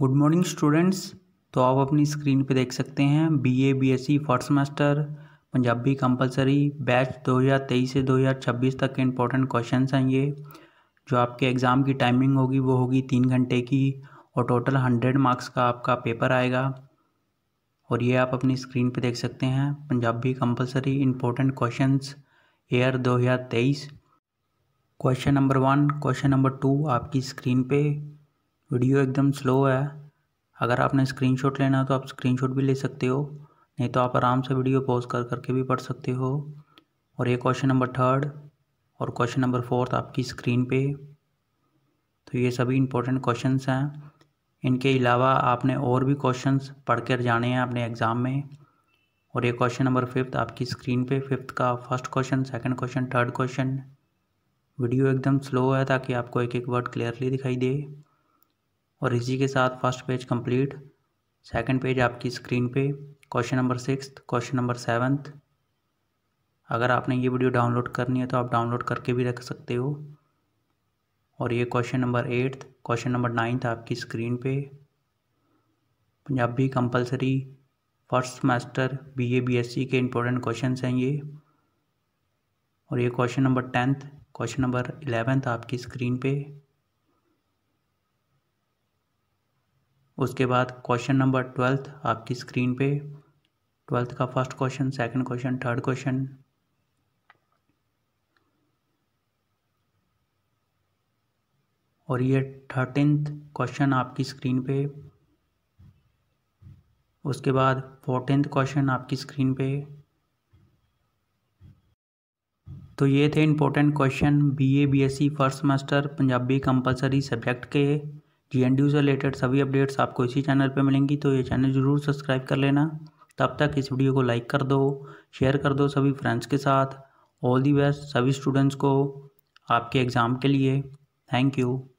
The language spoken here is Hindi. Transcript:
गुड मॉर्निंग स्टूडेंट्स तो आप अपनी स्क्रीन पे देख सकते हैं B B A S C first semester Punjabi compulsory batch 2023 से 2026 तक के इंपॉर्टेंट क्वेश्चन हैं ये जो आपके एग्ज़ाम की टाइमिंग होगी वो होगी तीन घंटे की और टोटल हंड्रेड मार्क्स का आपका पेपर आएगा और ये आप अपनी स्क्रीन पे देख सकते हैं Punjabi compulsory important question year तेईस question number one question number two आपकी स्क्रीन पे वीडियो एकदम स्लो है अगर आपने स्क्रीनशॉट लेना है तो आप स्क्रीनशॉट भी ले सकते हो नहीं तो आप आराम से वीडियो पॉज कर करके भी पढ़ सकते हो और ये क्वेश्चन नंबर थर्ड और क्वेश्चन नंबर फोर्थ आपकी स्क्रीन पे तो ये सभी इंपॉर्टेंट क्वेश्चंस हैं इनके अलावा आपने और भी क्वेश्चंस पढ़ कर जाने हैं अपने एग्ज़ाम में और ये क्वेश्चन नंबर फिफ्थ आपकी स्क्रीन पे फिफ्थ का first question second question third question video एकदम स्लो है ताकि आपको एक एक वर्ड क्लियरली दिखाई दे और इसी के साथ first page complete second page आपकी स्क्रीन पे question number six question number seventh अगर आपने ये वीडियो डाउनलोड करनी है तो आप डाउनलोड करके भी रख सकते हो और ये question number eighth question number ninth आपकी स्क्रीन पे Punjabi compulsory first semester S C के इम्पोर्टेंट क्वेश्चन हैं ये और ये question number tenth question number eleventh आपकी स्क्रीन पे उसके बाद क्वेश्चन नंबर ट्वेल्थ आपकी स्क्रीन पे ट्वेल्थ का first question second question third question और ये थर्टीनथ क्वेश्चन आपकी स्क्रीन पे उसके बाद फोर्टीनथ क्वेश्चन आपकी स्क्रीन पे तो ये थे important question BA BSc first semester Punjabi compulsory subject के जी एन से रिलेटेड सभी अपडेट्स आपको इसी चैनल पे मिलेंगी तो ये चैनल ज़रूर सब्सक्राइब कर लेना तब तक इस वीडियो को लाइक कर दो शेयर कर दो सभी फ्रेंड्स के साथ ऑल दी बेस्ट सभी स्टूडेंट्स को आपके एग्ज़ाम के लिए थैंक यू